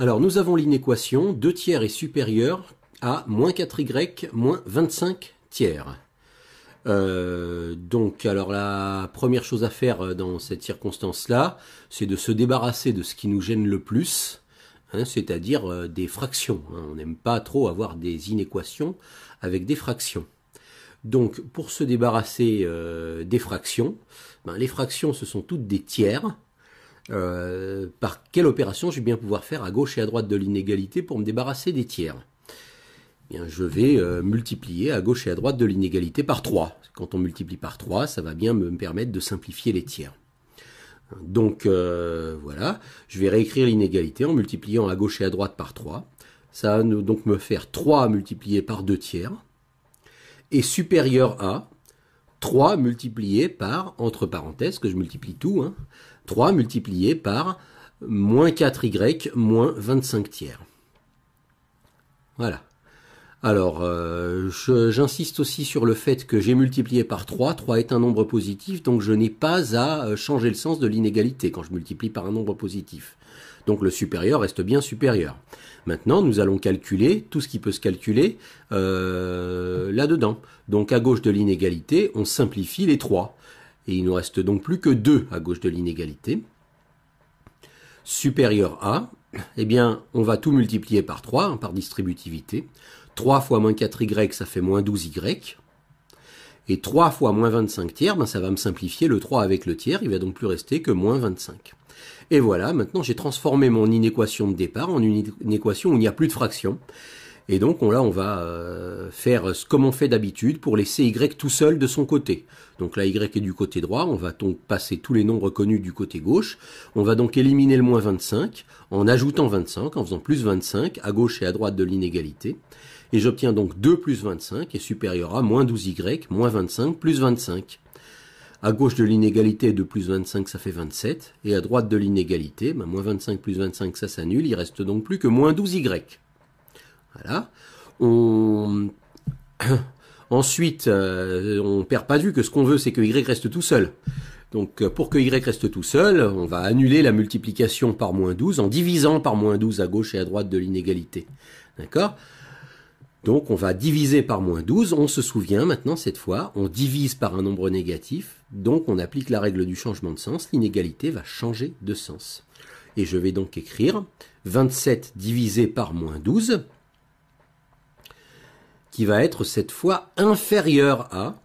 Alors nous avons l'inéquation 2 tiers est supérieur à moins 4y moins 25 tiers. Euh, donc alors la première chose à faire euh, dans cette circonstance-là, c'est de se débarrasser de ce qui nous gêne le plus, hein, c'est-à-dire euh, des fractions. Hein. On n'aime pas trop avoir des inéquations avec des fractions. Donc pour se débarrasser des fractions, ben, les fractions ce sont toutes des tiers, euh, par quelle opération je vais bien pouvoir faire à gauche et à droite de l'inégalité pour me débarrasser des tiers eh bien, Je vais euh, multiplier à gauche et à droite de l'inégalité par 3. Quand on multiplie par 3, ça va bien me permettre de simplifier les tiers. Donc euh, voilà, je vais réécrire l'inégalité en multipliant à gauche et à droite par 3. Ça va donc me faire 3 multiplié par 2 tiers. Et supérieur à, 3 multiplié par, entre parenthèses, que je multiplie tout, hein, 3 multiplié par moins 4y moins 25 tiers. Voilà. Alors, euh, j'insiste aussi sur le fait que j'ai multiplié par 3. 3 est un nombre positif, donc je n'ai pas à euh, changer le sens de l'inégalité quand je multiplie par un nombre positif. Donc le supérieur reste bien supérieur. Maintenant, nous allons calculer tout ce qui peut se calculer euh, là-dedans. Donc à gauche de l'inégalité, on simplifie les 3. Et il nous reste donc plus que 2 à gauche de l'inégalité. Supérieur à, eh bien, on va tout multiplier par 3, hein, par distributivité. 3 fois moins 4y, ça fait moins 12y. Et 3 fois moins 25 tiers, ben, ça va me simplifier le 3 avec le tiers, il va donc plus rester que moins 25. Et voilà, maintenant j'ai transformé mon inéquation de départ en une inéquation où il n'y a plus de fraction. Et donc là, on va euh, faire euh, comme on fait d'habitude pour laisser y tout seul de son côté. Donc là, y est du côté droit, on va donc passer tous les nombres connus du côté gauche. On va donc éliminer le moins 25 en ajoutant 25, en faisant plus 25 à gauche et à droite de l'inégalité. Et j'obtiens donc 2 plus 25 est supérieur à moins 12y, moins 25 plus 25. À gauche de l'inégalité, 2 plus 25, ça fait 27. Et à droite de l'inégalité, ben, moins 25 plus 25, ça s'annule. Il reste donc plus que moins 12y. Voilà. On... Ensuite, euh, on perd pas de vue que ce qu'on veut, c'est que y reste tout seul. Donc euh, pour que y reste tout seul, on va annuler la multiplication par moins 12 en divisant par moins 12 à gauche et à droite de l'inégalité. D'accord donc on va diviser par moins 12, on se souvient maintenant cette fois, on divise par un nombre négatif, donc on applique la règle du changement de sens, l'inégalité va changer de sens. Et je vais donc écrire 27 divisé par moins 12, qui va être cette fois inférieur à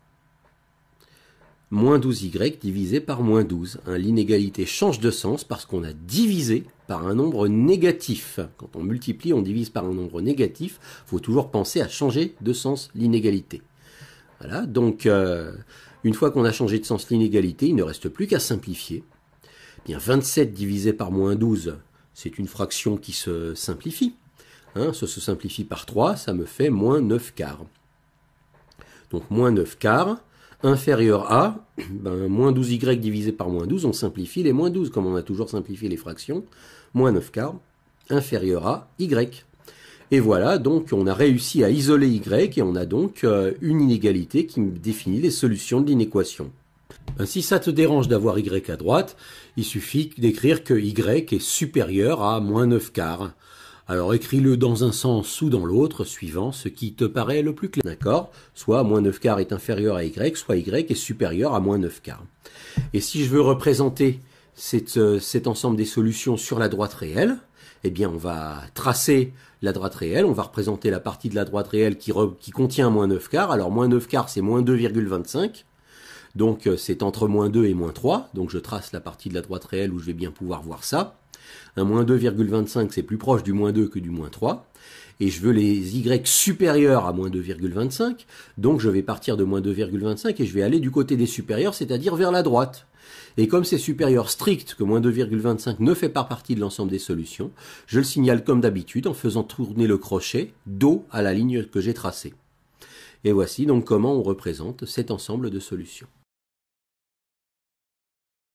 moins 12y divisé par moins 12. Hein, l'inégalité change de sens parce qu'on a divisé par un nombre négatif. Quand on multiplie, on divise par un nombre négatif. Il faut toujours penser à changer de sens l'inégalité. Voilà, donc euh, une fois qu'on a changé de sens l'inégalité, il ne reste plus qu'à simplifier. Eh bien, 27 divisé par moins 12, c'est une fraction qui se simplifie. Hein, ça se simplifie par 3, ça me fait moins 9 quarts. Donc moins 9 quarts, inférieur à, ben, moins 12y divisé par moins 12, on simplifie les moins 12, comme on a toujours simplifié les fractions, moins 9 quarts, inférieur à y. Et voilà, donc on a réussi à isoler y et on a donc euh, une inégalité qui définit les solutions de l'inéquation. Ainsi, ben, si ça te dérange d'avoir y à droite, il suffit d'écrire que y est supérieur à moins 9 quarts. Alors écris-le dans un sens ou dans l'autre, suivant ce qui te paraît le plus clair. D'accord Soit moins 9 quarts est inférieur à y, soit y est supérieur à moins 9 quarts. Et si je veux représenter euh, cet ensemble des solutions sur la droite réelle, eh bien on va tracer la droite réelle, on va représenter la partie de la droite réelle qui, qui contient moins 9 quarts. Alors moins 9 quarts c'est moins 2,25. Donc euh, c'est entre moins 2 et moins 3. Donc je trace la partie de la droite réelle où je vais bien pouvoir voir ça. Un moins 2,25, c'est plus proche du moins 2 que du moins 3. Et je veux les y supérieurs à moins 2,25. Donc je vais partir de moins 2,25 et je vais aller du côté des supérieurs, c'est-à-dire vers la droite. Et comme c'est supérieur strict que moins 2,25 ne fait pas partie de l'ensemble des solutions, je le signale comme d'habitude en faisant tourner le crochet dos à la ligne que j'ai tracée. Et voici donc comment on représente cet ensemble de solutions.